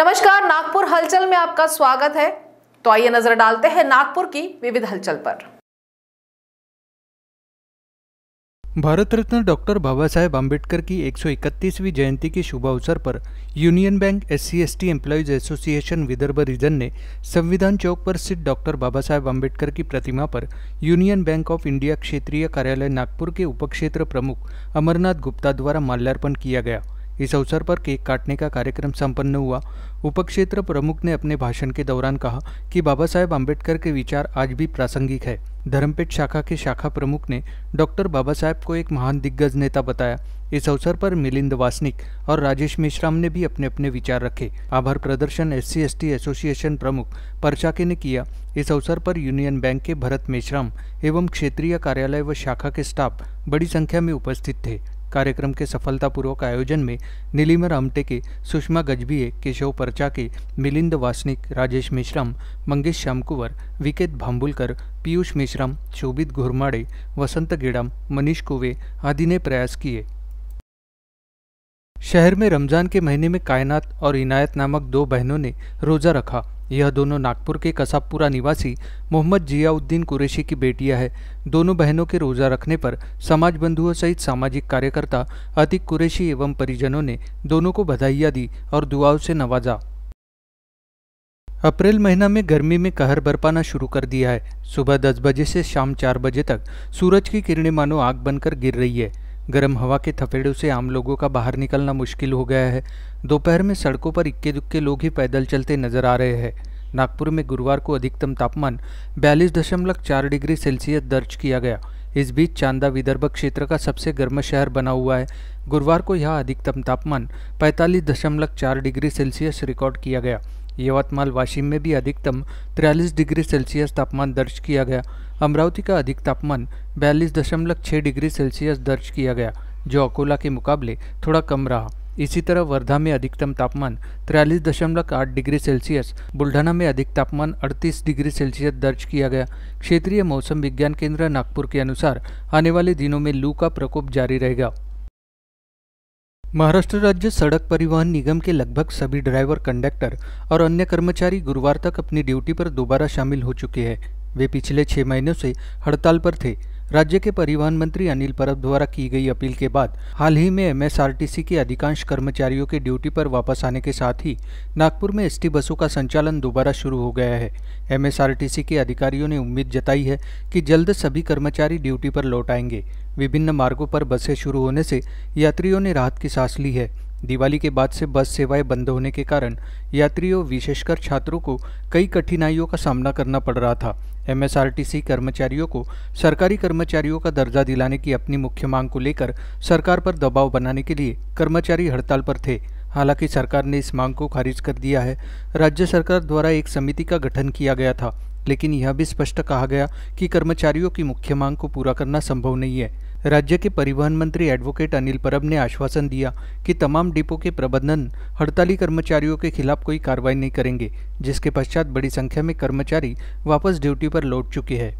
नमस्कार नागपुर हलचल में आपका स्वागत है तो आइए नजर डालते हैं नागपुर की विविध हलचल पर भारत रत्न डॉक्टर बाबा साहेब आम्बेडकर की 131वीं जयंती के शुभ अवसर पर union bank S C S T employees association Vidarbha region ने संविधान चौक पर स्थित डॉक्टर बाबा साहेब आम्बेडकर की प्रतिमा पर यूनियन बैंक ऑफ इंडिया क्षेत्रीय कार्यालय नागपुर के उपक्षेत्र प्रमुख अमरनाथ गुप्ता द्वारा माल्यार्पण किया गया इस अवसर पर केक काटने का कार्यक्रम संपन्न हुआ उपक्षेत्र प्रमुख ने अपने भाषण के दौरान कहा कि बाबा साहेब आम्बेडकर के विचार आज भी प्रासंगिक है धर्मपेट शाखा के शाखा प्रमुख ने डॉक्टर बाबा साहेब को एक महान दिग्गज नेता बताया इस अवसर पर मिलिंद वासनिक और राजेश मेश्राम ने भी अपने अपने विचार रखे आभार प्रदर्शन एस सी एसोसिएशन प्रमुख परचाके ने किया इस अवसर पर यूनियन बैंक के भरत मेश्राम एवं क्षेत्रीय कार्यालय व शाखा के स्टाफ बड़ी संख्या में उपस्थित थे कार्यक्रम के सफलतापूर्वक आयोजन में नीलिमर आमटे के सुषमा गजबीय केशव परचा के मिलिंद वासनिक राजेश मिश्रम मंगेश श्यामकुवर विकेत भांबुलकर पीयूष मिश्रम शोभित घुरमाड़े वसंत गिडम मनीष कुवे आदि ने प्रयास किए शहर में रमज़ान के महीने में कायनात और इनायत नामक दो बहनों ने रोज़ा रखा यह दोनों नागपुर के कसाबपुरा निवासी मोहम्मद जियाउद्दीन कुरैशी की बेटियां हैं दोनों बहनों के रोजा रखने पर समाज बंधुओं सहित सामाजिक कार्यकर्ता अतिक कुरैशी एवं परिजनों ने दोनों को बधाइयाँ दी और दुआओं से नवाजा अप्रैल महीना में गर्मी में कहर बरपाना शुरू कर दिया है सुबह दस बजे से शाम चार बजे तक सूरज की किरणें मानो आग बनकर गिर रही है गर्म हवा के थपेड़ों से आम लोगों का बाहर निकलना मुश्किल हो गया है दोपहर में सड़कों पर इक्के दुक्के लोग ही पैदल चलते नजर आ रहे हैं नागपुर में गुरुवार को अधिकतम तापमान बयालीस दशमलव चार डिग्री सेल्सियस दर्ज किया गया इस बीच चांदा विदर्भ क्षेत्र का सबसे गर्म शहर बना हुआ है गुरुवार को यह अधिकतम तापमान पैंतालीस दशमलव चार डिग्री सेल्सियस रिकॉर्ड किया गया यवतमाल वाशिम में भी अधिकतम 43 डिग्री सेल्सियस तापमान दर्ज किया गया अमरावती का अधिक तापमान बयालीस दशमलव डिग्री सेल्सियस दर्ज किया गया जो अकोला के मुकाबले थोड़ा कम रहा इसी तरह वर्धा में अधिकतम तापमान तिरालीस दशमलव आठ डिग्री सेल्सियस बुल्ढाना में अधिक तापमान 38 डिग्री सेल्सियस दर्ज किया गया क्षेत्रीय मौसम विज्ञान केंद्र नागपुर के अनुसार आने वाले दिनों में लू का प्रकोप जारी रहेगा महाराष्ट्र राज्य सड़क परिवहन निगम के लगभग सभी ड्राइवर कंडक्टर और अन्य कर्मचारी गुरुवार तक अपनी ड्यूटी पर दोबारा शामिल हो चुके हैं वे पिछले छह महीनों से हड़ताल पर थे राज्य के परिवहन मंत्री अनिल परब द्वारा की गई अपील के बाद हाल ही में एमएसआरटीसी के अधिकांश कर्मचारियों के ड्यूटी पर वापस आने के साथ ही नागपुर में एसटी बसों का संचालन दोबारा शुरू हो गया है एमएसआरटीसी के अधिकारियों ने उम्मीद जताई है कि जल्द सभी कर्मचारी ड्यूटी पर लौट आएंगे विभिन्न मार्गों पर बसें शुरू होने से यात्रियों ने राहत की सांस ली है दिवाली के बाद से बस सेवाएं बंद होने के कारण यात्रियों विशेषकर छात्रों को कई कठिनाइयों का सामना करना पड़ रहा था एमएसआरटीसी कर्मचारियों को सरकारी कर्मचारियों का दर्जा दिलाने की अपनी मुख्य मांग को लेकर सरकार पर दबाव बनाने के लिए कर्मचारी हड़ताल पर थे हालांकि सरकार ने इस मांग को खारिज कर दिया है राज्य सरकार द्वारा एक समिति का गठन किया गया था लेकिन यह भी स्पष्ट कहा गया कि कर्मचारियों की मुख्य मांग को पूरा करना संभव नहीं है राज्य के परिवहन मंत्री एडवोकेट अनिल परब ने आश्वासन दिया कि तमाम डिपो के प्रबंधन हड़ताली कर्मचारियों के खिलाफ कोई कार्रवाई नहीं करेंगे जिसके पश्चात बड़ी संख्या में कर्मचारी वापस ड्यूटी पर लौट चुके हैं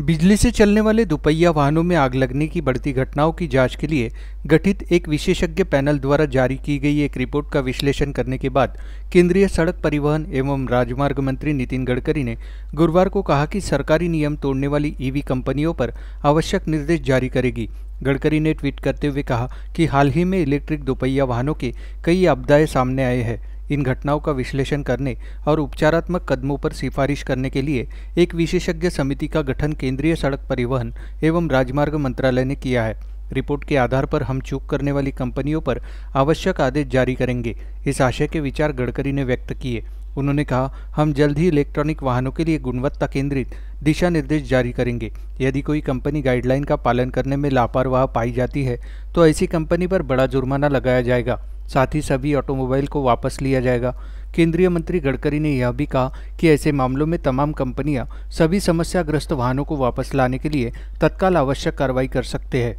बिजली से चलने वाले दुपहिया वाहनों में आग लगने की बढ़ती घटनाओं की जांच के लिए गठित एक विशेषज्ञ पैनल द्वारा जारी की गई एक रिपोर्ट का विश्लेषण करने के बाद केंद्रीय सड़क परिवहन एवं राजमार्ग मंत्री नितिन गडकरी ने गुरुवार को कहा कि सरकारी नियम तोड़ने वाली ईवी कंपनियों पर आवश्यक निर्देश जारी करेगी गडकरी ने ट्वीट करते हुए कहा कि हाल ही में इलेक्ट्रिक दोपहिया वाहनों के कई आपदाएं सामने आए हैं इन घटनाओं का विश्लेषण करने और उपचारात्मक कदमों पर सिफारिश करने के लिए एक विशेषज्ञ समिति का गठन केंद्रीय सड़क परिवहन एवं राजमार्ग मंत्रालय ने किया है रिपोर्ट के आधार पर हम चूक करने वाली कंपनियों पर आवश्यक आदेश जारी करेंगे इस आशय के विचार गडकरी ने व्यक्त किए उन्होंने कहा हम जल्द ही इलेक्ट्रॉनिक वाहनों के लिए गुणवत्ता केंद्रित दिशा निर्देश जारी करेंगे यदि कोई कंपनी गाइडलाइन का पालन करने में लापरवाह पाई जाती है तो ऐसी कंपनी पर बड़ा जुर्माना लगाया जाएगा साथ ही सभी ऑटोमोबाइल को वापस लिया जाएगा केंद्रीय मंत्री गडकरी ने यह भी कहा कि ऐसे मामलों में तमाम कंपनियां सभी समस्याग्रस्त वाहनों को वापस लाने के लिए तत्काल आवश्यक कार्रवाई कर सकते हैं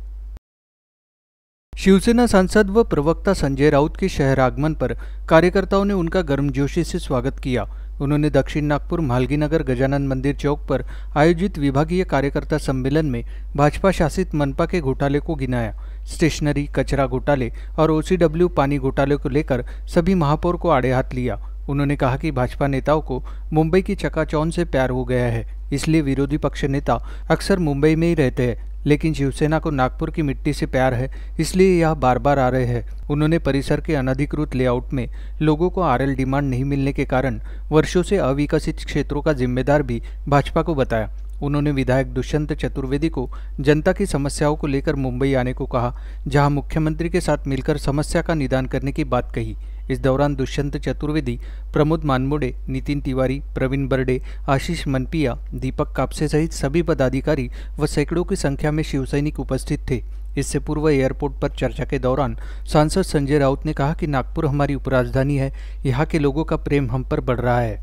शिवसेना सांसद व प्रवक्ता संजय राउत के शहर आगमन पर कार्यकर्ताओं ने उनका गर्मजोशी से स्वागत किया उन्होंने दक्षिण नागपुर मालगी नगर गजानन मंदिर चौक पर आयोजित विभागीय कार्यकर्ता सम्मेलन में भाजपा शासित मनपा के घोटाले को गिनाया स्टेशनरी कचरा घोटाले और ओसीडब्ल्यू पानी घोटाले को लेकर सभी महापौर को आड़े हाथ लिया उन्होंने कहा कि भाजपा नेताओं को मुंबई की चकाचौन से प्यार हो गया है इसलिए विरोधी पक्ष नेता अक्सर मुंबई में ही रहते हैं लेकिन शिवसेना को नागपुर की मिट्टी से प्यार है इसलिए यह बार बार आ रहे हैं उन्होंने परिसर के अनधिकृत लेआउट में लोगों को आरएल डिमांड नहीं मिलने के कारण वर्षों से अविकसित क्षेत्रों का जिम्मेदार भी भाजपा को बताया उन्होंने विधायक दुष्यंत चतुर्वेदी को जनता की समस्याओं को लेकर मुंबई आने को कहा जहां मुख्यमंत्री के साथ मिलकर समस्या का निदान करने की बात कही इस दौरान दुष्यंत चतुर्वेदी प्रमोद मानमोड़े नितिन तिवारी प्रवीण बर्डे आशीष मनपिया दीपक कापसे सहित सभी पदाधिकारी व सैकड़ों की संख्या में शिवसैनिक उपस्थित थे इससे पूर्व एयरपोर्ट पर चर्चा के दौरान सांसद संजय राउत ने कहा कि नागपुर हमारी उपराजधानी है यहाँ के लोगों का प्रेम हम पर बढ़ रहा है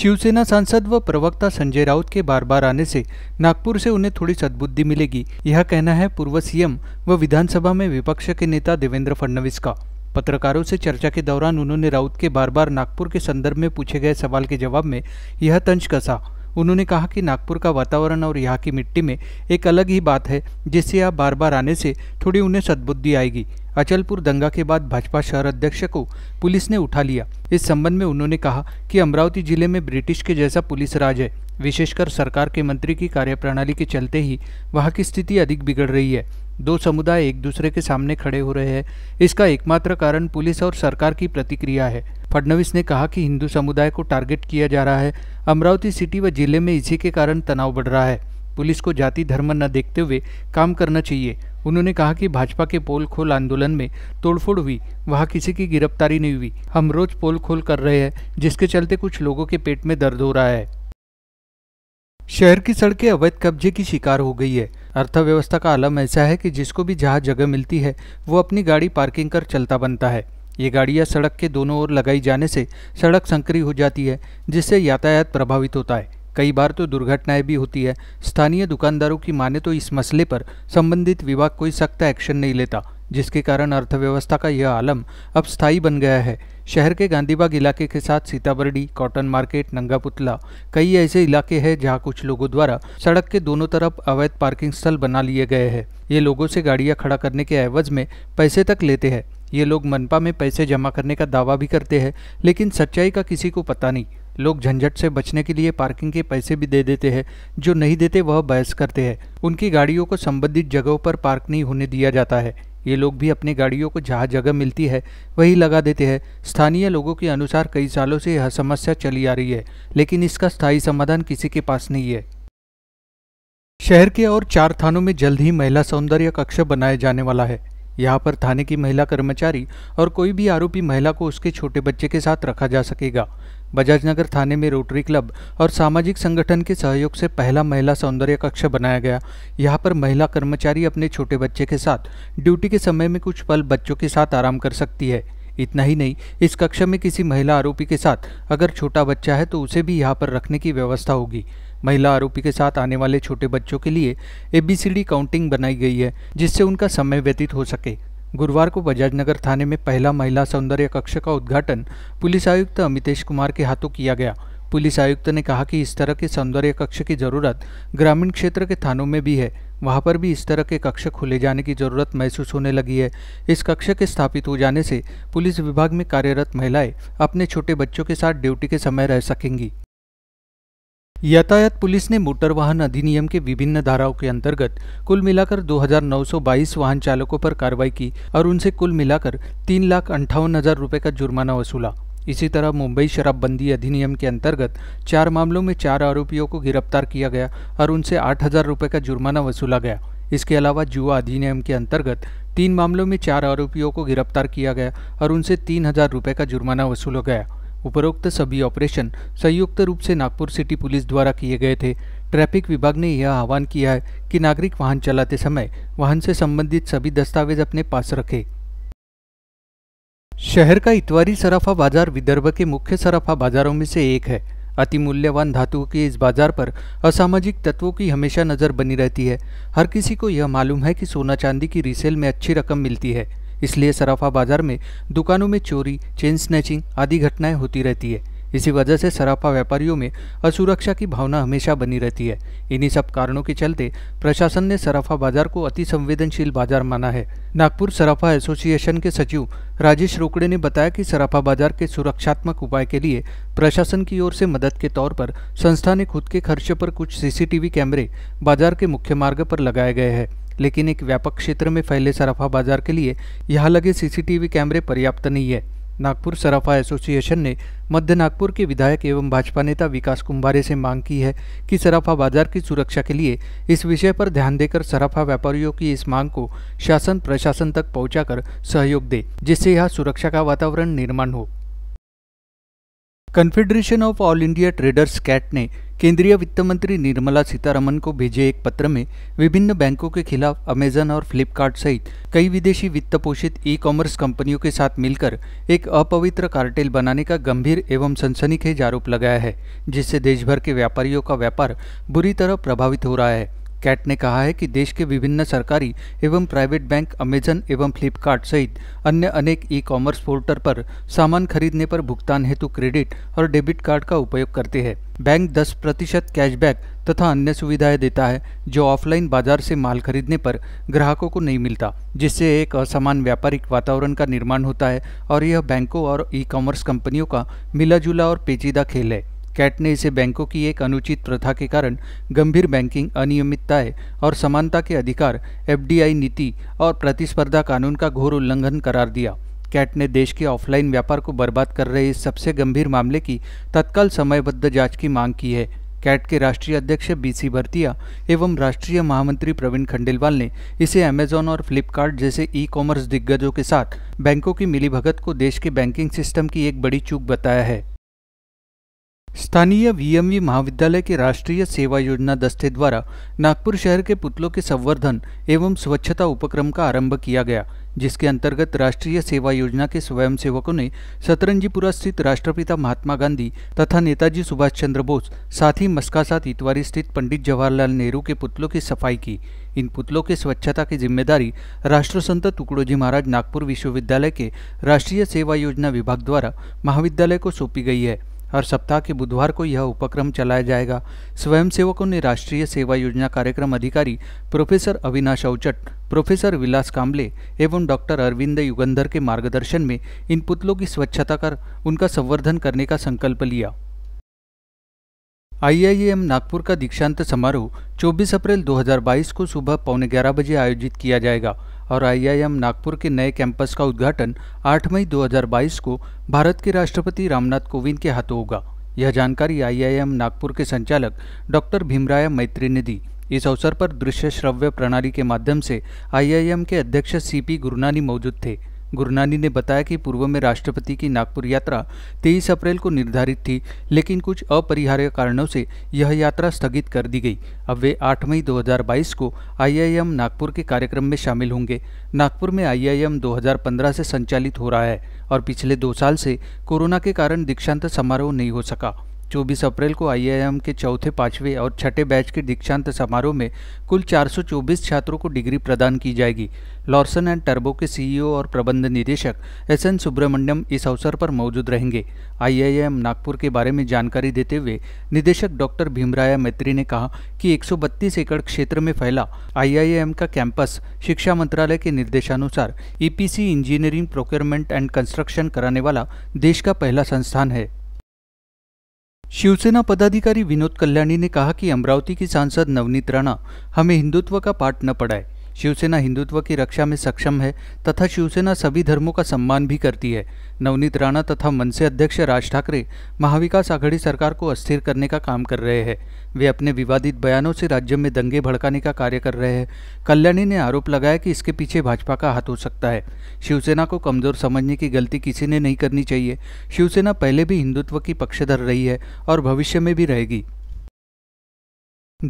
शिवसेना सांसद व प्रवक्ता संजय राउत के बार बार आने से नागपुर से उन्हें थोड़ी सद्बुद्धि मिलेगी यह कहना है पूर्व सीएम व विधानसभा में विपक्ष के नेता देवेंद्र फडणवीस का पत्रकारों से चर्चा के दौरान उन्होंने राउत के बार बार नागपुर के संदर्भ में पूछे गए सवाल के जवाब में यह तंज कसा उन्होंने कहा कि नागपुर का वातावरण और यहाँ की मिट्टी में एक अलग ही बात है जिससे आप बार बार आने से थोड़ी उन्हें सद्बुद्धि आएगी अचलपुर दंगा के बाद भाजपा शहर अध्यक्ष को पुलिस ने उठा लिया इस संबंध में उन्होंने कहा कि अमरावती जिले में ब्रिटिश के जैसा पुलिस राज है विशेषकर सरकार के मंत्री की कार्यप्रणाली के चलते ही वहाँ की स्थिति अधिक बिगड़ रही है दो समुदाय एक दूसरे के सामने खड़े हो रहे हैं इसका एकमात्र कारण पुलिस और सरकार की प्रतिक्रिया है फडणवीस ने कहा कि हिंदू समुदाय को टारगेट किया जा रहा है अमरावती सिटी व जिले में इसी के कारण तनाव बढ़ रहा है पुलिस को जाति धर्म न देखते हुए काम करना चाहिए उन्होंने कहा कि भाजपा के पोल खोल आंदोलन में तोड़फोड़ हुई वहाँ किसी की गिरफ्तारी नहीं हुई हम रोज पोल खोल कर रहे हैं जिसके चलते कुछ लोगों के पेट में दर्द हो रहा है शहर की सड़कें अवैध कब्जे की शिकार हो गई है अर्थव्यवस्था का आलम ऐसा है कि जिसको भी जहाँ जगह मिलती है वो अपनी गाड़ी पार्किंग कर चलता बनता है ये गाड़ियाँ सड़क के दोनों ओर लगाई जाने से सड़क संकरी हो जाती है जिससे यातायात प्रभावित होता है कई बार तो दुर्घटनाएं भी होती है स्थानीय दुकानदारों की माने तो इस मसले पर संबंधित विभाग कोई सख्त एक्शन नहीं लेता जिसके कारण अर्थव्यवस्था का यह आलम अब स्थायी बन गया है शहर के गांधीबाग इलाके के साथ सीताबर्डी कॉटन मार्केट नंगा पुतला कई ऐसे इलाके हैं जहां कुछ लोगों द्वारा सड़क के दोनों तरफ अवैध पार्किंग स्थल बना लिए गए हैं ये लोगों से गाड़ियां खड़ा करने के एवज में पैसे तक लेते हैं ये लोग मनपा में पैसे जमा करने का दावा भी करते हैं लेकिन सच्चाई का किसी को पता नहीं लोग झंझट से बचने के लिए पार्किंग के पैसे भी दे देते हैं जो नहीं देते वह बहस करते हैं उनकी गाड़ियों को संबंधित जगहों पर पार्क नहीं होने दिया जाता है ये लोग भी अपनी गाड़ियों को जहाँ जगह मिलती है वही लगा देते हैं स्थानीय लोगों के अनुसार कई सालों से यह समस्या चली आ रही है लेकिन इसका स्थायी समाधान किसी के पास नहीं है शहर के और चार थानों में जल्द ही महिला सौंदर्य कक्ष बनाया जाने वाला है यहाँ पर थाने की महिला कर्मचारी और कोई भी आरोपी महिला को उसके छोटे बच्चे के साथ रखा जा सकेगा बजाज नगर थाने में रोटरी क्लब और सामाजिक संगठन के सहयोग से पहला महिला सौंदर्य कक्ष बनाया गया यहाँ पर महिला कर्मचारी अपने छोटे बच्चे के साथ ड्यूटी के समय में कुछ पल बच्चों के साथ आराम कर सकती है इतना ही नहीं इस कक्ष में किसी महिला आरोपी के साथ अगर छोटा बच्चा है तो उसे भी यहाँ पर रखने की व्यवस्था होगी महिला आरोपी के साथ आने वाले छोटे बच्चों के लिए एबीसीडी काउंटिंग बनाई गई है जिससे उनका समय व्यतीत हो सके गुरुवार को बजाज नगर थाने में पहला महिला सौंदर्य कक्ष का उद्घाटन पुलिस आयुक्त अमितेश कुमार के हाथों किया गया पुलिस आयुक्त ने कहा कि इस तरह के सौंदर्य कक्ष की जरूरत ग्रामीण क्षेत्र के थानों में भी है वहाँ पर भी इस तरह के कक्ष खोले जाने की जरूरत महसूस होने लगी है इस कक्ष के स्थापित हो जाने से पुलिस विभाग में कार्यरत महिलाएं अपने छोटे बच्चों के साथ ड्यूटी के समय रह सकेंगी यातायात पुलिस ने मोटर वाहन अधिनियम के विभिन्न धाराओं के अंतर्गत कुल मिलाकर 2,922 वाहन चालकों पर कार्रवाई की और उनसे कुल मिलाकर तीन लाख अंठावन हजार रुपये का जुर्माना वसूला इसी तरह मुंबई शराबबंदी अधिनियम के अंतर्गत चार मामलों में चार आरोपियों को गिरफ्तार किया गया और उनसे आठ हजार का जुर्माना वसूला गया इसके अलावा जुआ अधिनियम के अंतर्गत तीन मामलों में चार आरोपियों को गिरफ्तार किया गया और उनसे तीन हजार का जुर्माना वसूला गया उपरोक्त सभी ऑपरेशन संयुक्त रूप से नागपुर सिटी पुलिस द्वारा किए गए थे ट्रैफिक विभाग ने यह आह्वान किया है कि नागरिक वाहन चलाते समय वाहन से संबंधित सभी दस्तावेज अपने पास रखें शहर का इतवारी सराफा बाजार विदर्भ के मुख्य सराफा बाजारों में से एक है अति मूल्यवान धातुओं के इस बाजार पर असामाजिक तत्वों की हमेशा नज़र बनी रहती है हर किसी को यह मालूम है कि सोना चांदी की रीसेल में अच्छी रकम मिलती है इसलिए सराफा बाजार में दुकानों में चोरी चेन स्नैचिंग आदि घटनाएं होती रहती है इसी वजह से सराफा व्यापारियों में असुरक्षा की भावना हमेशा बनी रहती है इन्हीं सब कारणों के चलते प्रशासन ने सराफा बाजार को अति संवेदनशील बाजार माना है नागपुर सराफा एसोसिएशन के सचिव राजेश रोकड़े ने बताया कि सराफा बाजार के सुरक्षात्मक उपाय के लिए प्रशासन की ओर से मदद के तौर पर संस्था ने खुद के खर्चे पर कुछ सीसीटीवी कैमरे बाजार के मुख्य मार्ग पर लगाए गए हैं लेकिन एक व्यापक क्षेत्र में फैले सराफा बाजार के लिए यहाँ लगे सीसीटीवी कैमरे पर्याप्त नहीं है नागपुर सराफा एसोसिएशन ने मध्य नागपुर के विधायक एवं भाजपा नेता विकास कुंभारे से मांग की है कि सराफा बाजार की सुरक्षा के लिए इस विषय पर ध्यान देकर सराफा व्यापारियों की इस मांग को शासन प्रशासन तक पहुंचाकर सहयोग दे जिससे यहाँ सुरक्षा का वातावरण निर्माण हो confederation of all India traders CAIT ने केंद्रीय वित्त मंत्री निर्मला सीतारमन को भेजे एक पत्र में विभिन्न बैंकों के खिलाफ अमेजन और फ्लिपकार्ट सहित कई विदेशी वित्त पोषित ई कॉमर्स कंपनियों के साथ मिलकर एक अपवित्र कार्टेल बनाने का गंभीर एवं सनसनीखेज आरोप लगाया है जिससे देश भर के व्यापारियों का व्यापार बुरी तरह प्रभावित हो रहा है कैट ने कहा है कि देश के विभिन्न सरकारी एवं प्राइवेट बैंक अमेजन एवं फ्लिपकार्ट सहित अन्य अनेक ई कॉमर्स पोर्टल पर सामान खरीदने पर भुगतान हेतु क्रेडिट और डेबिट कार्ड का उपयोग करते हैं बैंक 10 प्रतिशत कैशबैक तथा अन्य सुविधाएं देता है जो ऑफलाइन बाजार से माल खरीदने पर ग्राहकों को नहीं मिलता जिससे एक असमान व्यापारिक वातावरण का निर्माण होता है और यह बैंकों और ई कॉमर्स कंपनियों का मिला जुला और पेचीदा खेल है कैट ने इसे बैंकों की एक अनुचित प्रथा के कारण गंभीर बैंकिंग अनियमितताएं और समानता के अधिकार एफडीआई नीति और प्रतिस्पर्धा कानून का घोर उल्लंघन करार दिया कैट ने देश के ऑफलाइन व्यापार को बर्बाद कर रहे इस सबसे गंभीर मामले की तत्काल समयबद्ध जांच की मांग की है कैट के राष्ट्रीय अध्यक्ष बीसी भरतिया एवं राष्ट्रीय महामंत्री प्रवीण खंडेलवाल ने इसे अमेजॉन और फ्लिपकार्ट जैसे ई कॉमर्स दिग्गजों के साथ बैंकों की मिलीभगत को देश के बैंकिंग सिस्टम की एक बड़ी चूक बताया है स्थानीय वीएमवी महाविद्यालय के राष्ट्रीय सेवा योजना दस्ते द्वारा नागपुर शहर के पुतलों के संवर्धन एवं स्वच्छता उपक्रम का आरंभ किया गया जिसके अंतर्गत राष्ट्रीय सेवा योजना के स्वयंसेवकों ने सतरंजीपुरा स्थित राष्ट्रपिता महात्मा गांधी तथा नेताजी सुभाष चंद्र बोस साथ ही साथ इतवारी स्थित पंडित जवाहरलाल नेहरू के पुतलों की सफाई की इन पुतलों के स्वच्छता की जिम्मेदारी राष्ट्रसंत टुकड़ोजी महाराज नागपुर विश्वविद्यालय के राष्ट्रीय सेवा योजना विभाग द्वारा महाविद्यालय को सौंपी गई है हर सप्ताह के बुधवार को यह उपक्रम चलाया जाएगा स्वयंसेवकों ने राष्ट्रीय सेवा योजना कार्यक्रम अधिकारी प्रोफेसर अविनाश औचट प्रोफेसर विलास काम्बले एवं डॉक्टर अरविंद युगंधर के मार्गदर्शन में इन पुतलों की स्वच्छता कर उनका संवर्धन करने का संकल्प लिया आईआईएम नागपुर का दीक्षांत समारोह 24 अप्रैल 2022 को सुबह पौने ग्यारह बजे आयोजित किया जाएगा और आईआईएम नागपुर के नए कैंपस का उद्घाटन 8 मई 2022 को भारत के राष्ट्रपति रामनाथ कोविंद के हाथों होगा यह जानकारी आईआईएम नागपुर के संचालक डॉक्टर भीमराय मैत्री ने दी इस अवसर पर दृश्य श्रव्य प्रणाली के माध्यम से आईआईएम के अध्यक्ष सीपी गुरुनानी मौजूद थे गुरनानी ने बताया कि पूर्व में राष्ट्रपति की नागपुर यात्रा 23 अप्रैल को निर्धारित थी लेकिन कुछ अपरिहार्य कारणों से यह यात्रा स्थगित कर दी गई अब वे 8 मई 2022 को आईआईएम नागपुर के कार्यक्रम में शामिल होंगे नागपुर में आईआईएम 2015 से संचालित हो रहा है और पिछले दो साल से कोरोना के कारण दीक्षांत समारोह नहीं हो सका 24 अप्रैल को आईआईएम के चौथे पाँचवें और छठे बैच के दीक्षांत समारोह में कुल 424 छात्रों को डिग्री प्रदान की जाएगी लॉर्सन एंड टर्बो के सीईओ और प्रबंध निदेशक एस एन सुब्रमण्यम इस अवसर पर मौजूद रहेंगे आईआईएम नागपुर के बारे में जानकारी देते हुए निदेशक डॉक्टर भीमराया मैत्री ने कहा कि 132 एकड़ क्षेत्र में फैला आईआईएम का कैंपस शिक्षा मंत्रालय के निर्देशानुसार EPC engineering procurement and construction कराने वाला देश का पहला संस्थान है शिवसेना पदाधिकारी विनोद कल्याणी ने कहा कि अमरावती की सांसद नवनीत राणा हमें हिंदुत्व का पाठ न पढ़ाए शिवसेना हिंदुत्व की रक्षा में सक्षम है तथा शिवसेना सभी धर्मों का सम्मान भी करती है नवनीत राणा तथा मनसे अध्यक्ष राज ठाकरे महाविकास आघाड़ी सरकार को अस्थिर करने का काम कर रहे हैं वे अपने विवादित बयानों से राज्य में दंगे भड़काने का कार्य कर रहे हैं कल्याणी ने आरोप लगाया कि इसके पीछे भाजपा का हाथ हो सकता है शिवसेना को कमजोर समझने की गलती किसी ने नहीं करनी चाहिए शिवसेना पहले भी हिंदुत्व की पक्षधर रही है और भविष्य में भी रहेगी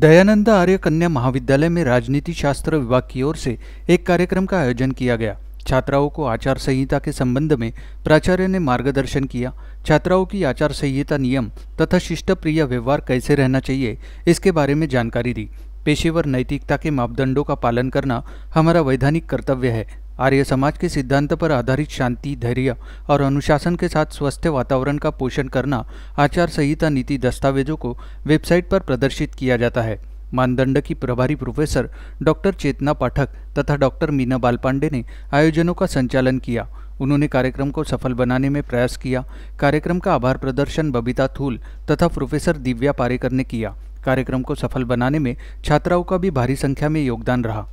दयानंद आर्य कन्या महाविद्यालय में राजनीति शास्त्र विभाग की ओर से एक कार्यक्रम का आयोजन किया गया छात्राओं को आचार संहिता के संबंध में प्राचार्य ने मार्गदर्शन किया छात्राओं की आचार संहिता नियम तथा शिष्टप्रिय व्यवहार कैसे रहना चाहिए इसके बारे में जानकारी दी पेशेवर नैतिकता के मापदंडों का पालन करना हमारा वैधानिक कर्तव्य है आर्य समाज के सिद्धांत पर आधारित शांति धैर्य और अनुशासन के साथ स्वस्थ वातावरण का पोषण करना आचार संहिता नीति दस्तावेजों को वेबसाइट पर प्रदर्शित किया जाता है मानदंड की प्रभारी प्रोफेसर डॉक्टर चेतना पाठक तथा डॉक्टर मीना बालपांडे ने आयोजनों का संचालन किया उन्होंने कार्यक्रम को सफल बनाने में प्रयास किया कार्यक्रम का आभार प्रदर्शन बबीता थूल तथा प्रोफेसर दिव्या पारेकर ने किया कार्यक्रम को सफल बनाने में छात्राओं का भी भारी संख्या में योगदान रहा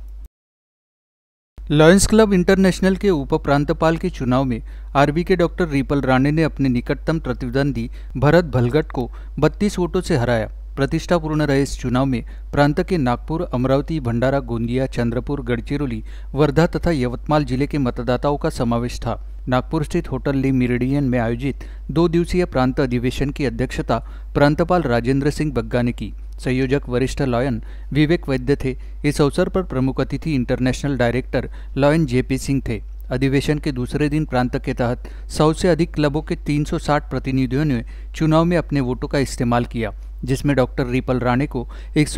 लॉयंस क्लब इंटरनेशनल के उप प्रांतपाल के चुनाव में आरबी के डॉक्टर रिपल राणे ने अपने निकटतम प्रतिद्वंदी भरत भलगट को 32 वोटों से हराया प्रतिष्ठापूर्ण रहे इस चुनाव में प्रांत के नागपुर अमरावती भंडारा गोंदिया चंद्रपुर गढ़चिरौली वर्धा तथा यवतमाल जिले के मतदाताओं का समावेश था नागपुर स्थित होटल ली मिरेडियन में आयोजित दो दिवसीय प्रांत अधिवेशन की अध्यक्षता प्रांतपाल राजेंद्र सिंह बग्गा ने की संयोजक वरिष्ठ लॉयन विवेक वैद्य थे इस अवसर पर प्रमुख अतिथि international director lion JP Singh थे अधिवेशन के दूसरे दिन प्रांत के तहत सौ से अधिक क्लबों के 360 प्रतिनिधियों ने चुनाव में अपने वोटों का इस्तेमाल किया जिसमें डॉक्टर रिपल राणे को एक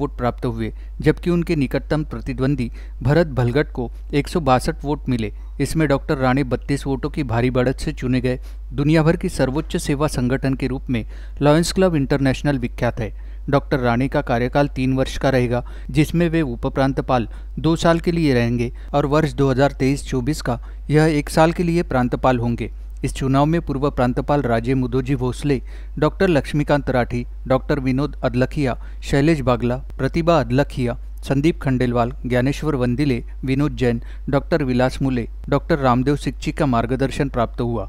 वोट प्राप्त हुए जबकि उनके निकटतम प्रतिद्वंदी भरत भलगट को एक वोट मिले इसमें डॉक्टर राणे 32 वोटों की भारी बढ़त से चुने गए दुनिया भर की सर्वोच्च सेवा संगठन के रूप में लॉयंस क्लब इंटरनेशनल विख्यात है डॉक्टर रानी का कार्यकाल तीन वर्ष का रहेगा जिसमें वे उप प्रांतपाल दो साल के लिए रहेंगे और वर्ष 2023-24 का यह एक साल के लिए प्रांतपाल होंगे इस चुनाव में पूर्व प्रांतपाल Raje Mudhoji Bhosale doctor Laxmikant Rathi doctor Vinod Adlakhiya Shailesh Bagla Pratibha Adlakhiya Sandeep Khandelwal Dnyaneshwar Wandile Vinod Jain doctor Vilas Mule doctor Ramdev Sikchi का मार्गदर्शन प्राप्त हुआ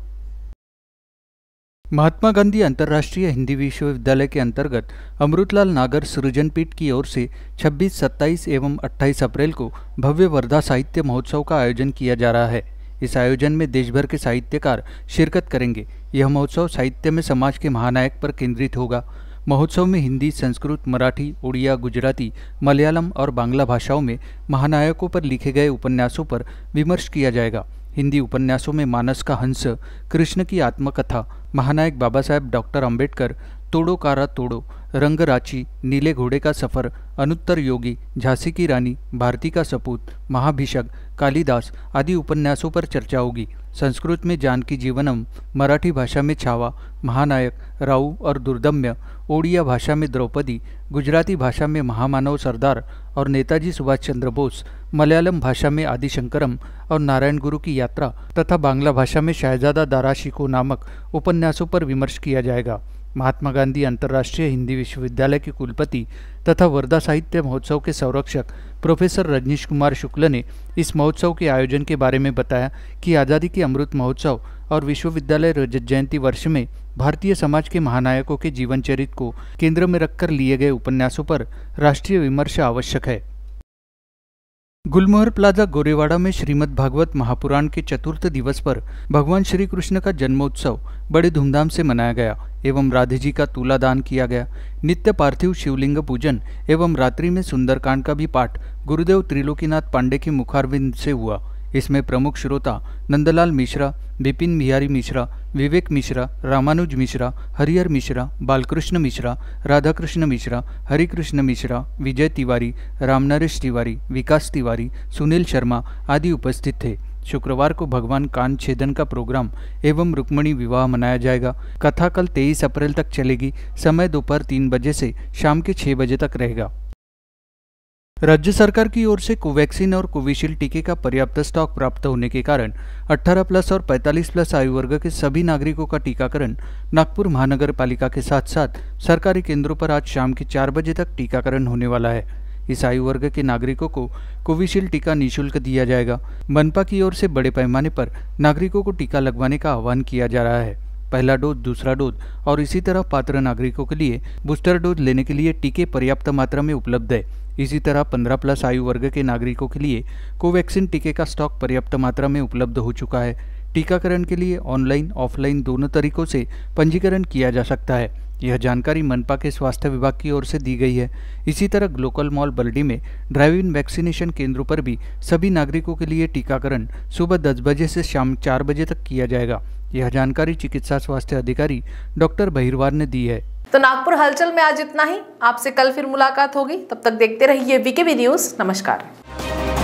महात्मा गांधी अंतर्राष्ट्रीय हिंदी विश्वविद्यालय के अंतर्गत अमृतलाल नागर सृजनपीठ की ओर से 26, 27 एवं 28 अप्रैल को भव्य वर्धा साहित्य महोत्सव का आयोजन किया जा रहा है इस आयोजन में देशभर के साहित्यकार शिरकत करेंगे यह महोत्सव साहित्य में समाज के महानायक पर केंद्रित होगा महोत्सव में हिंदी संस्कृत मराठी उड़िया गुजराती मलयालम और बांग्ला भाषाओं में महानायकों पर लिखे गए उपन्यासों पर विमर्श किया जाएगा हिंदी उपन्यासों में मानस का हंस कृष्ण की आत्मकथा महानायक बाबा साहेब डॉक्टर अम्बेडकर तोड़ो कारा तोड़ो रंगराची नीले घोड़े का सफ़र अनुत्तर योगी झांसी की रानी भारती का सपूत महाभिषक कालिदास आदि उपन्यासों पर चर्चा होगी संस्कृत में जानकी जीवनम मराठी भाषा में छावा महानायक राऊ और दुर्दम्य ओडिया भाषा में द्रौपदी गुजराती भाषा में महामानव सरदार और नेताजी सुभाष चंद्र बोस मलयालम भाषा में आदिशंकरम और नारायण गुरु की यात्रा तथा बांग्ला भाषा में शाहजादा दाराशिको नामक उपन्यासों पर विमर्श किया जाएगा महात्मा गांधी अंतर्राष्ट्रीय हिंदी विश्वविद्यालय के कुलपति तथा वर्धा साहित्य महोत्सव के संरक्षक प्रोफेसर रजनीश कुमार शुक्ल ने इस महोत्सव के आयोजन के बारे में बताया कि आज़ादी के अमृत महोत्सव और विश्वविद्यालय रजत जयंती वर्ष में भारतीय समाज के महानायकों के जीवन चरित्र को केंद्र में रखकर लिए गए उपन्यासों पर राष्ट्रीय विमर्श आवश्यक है गुलमोहर प्लाजा गोरेवाड़ा में श्रीमद् भागवत महापुराण के चतुर्थ दिवस पर भगवान श्री कृष्ण का जन्मोत्सव बड़े धूमधाम से मनाया गया एवं राधे जी का तुला दान किया गया नित्य पार्थिव शिवलिंग पूजन एवं रात्रि में सुंदरकांड का भी पाठ गुरुदेव त्रिलोकीनाथ पांडे के मुखारविंद से हुआ इसमें प्रमुख श्रोता नंदलाल मिश्रा बिपिन बिहारी मिश्रा विवेक मिश्रा रामानुज मिश्रा हरिहर मिश्रा बालकृष्ण मिश्रा राधाकृष्ण मिश्रा हरिकृष्ण मिश्रा विजय तिवारी रामनरेश तिवारी विकास तिवारी सुनील शर्मा आदि उपस्थित थे शुक्रवार को भगवान कान छेदन का प्रोग्राम एवं रुक्मणी विवाह मनाया जाएगा कथा कल तेईस अप्रैल तक चलेगी समय दोपहर तीन बजे से शाम के छह बजे तक रहेगा राज्य सरकार की ओर से कोवैक्सीन और कोविशील्ड टीके का पर्याप्त स्टॉक प्राप्त होने के कारण 18 प्लस और 45 प्लस आयु वर्ग के सभी नागरिकों का टीकाकरण नागपुर महानगर पालिका के साथ साथ सरकारी केंद्रों पर आज शाम के चार बजे तक टीकाकरण होने वाला है इस आयु वर्ग के नागरिकों को कोविशील्ड टीका निःशुल्क दिया जाएगा मनपा की ओर से बड़े पैमाने पर नागरिकों को टीका लगवाने का आह्वान किया जा रहा है पहला डोज दूसरा डोज और इसी तरह पात्र नागरिकों के लिए बूस्टर डोज लेने के लिए टीके पर्याप्त मात्रा में उपलब्ध है इसी तरह 15 प्लस आयु वर्ग के नागरिकों के लिए कोवैक्सीन टीके का स्टॉक पर्याप्त मात्रा में उपलब्ध हो चुका है टीकाकरण के लिए ऑनलाइन ऑफलाइन दोनों तरीकों से पंजीकरण किया जा सकता है यह जानकारी मनपा के स्वास्थ्य विभाग की ओर से दी गई है इसी तरह ग्लोकल मॉल बल्डी में ड्राइव इन वैक्सीनेशन केंद्रों पर भी सभी नागरिकों के लिए टीकाकरण सुबह दस बजे से शाम चार बजे तक किया जाएगा यह जानकारी चिकित्सा स्वास्थ्य अधिकारी डॉक्टर बहिरवार ने दी है तो नागपुर हलचल में आज इतना ही आपसे कल फिर मुलाकात होगी तब तक देखते रहिए वीके वी न्यूज़ नमस्कार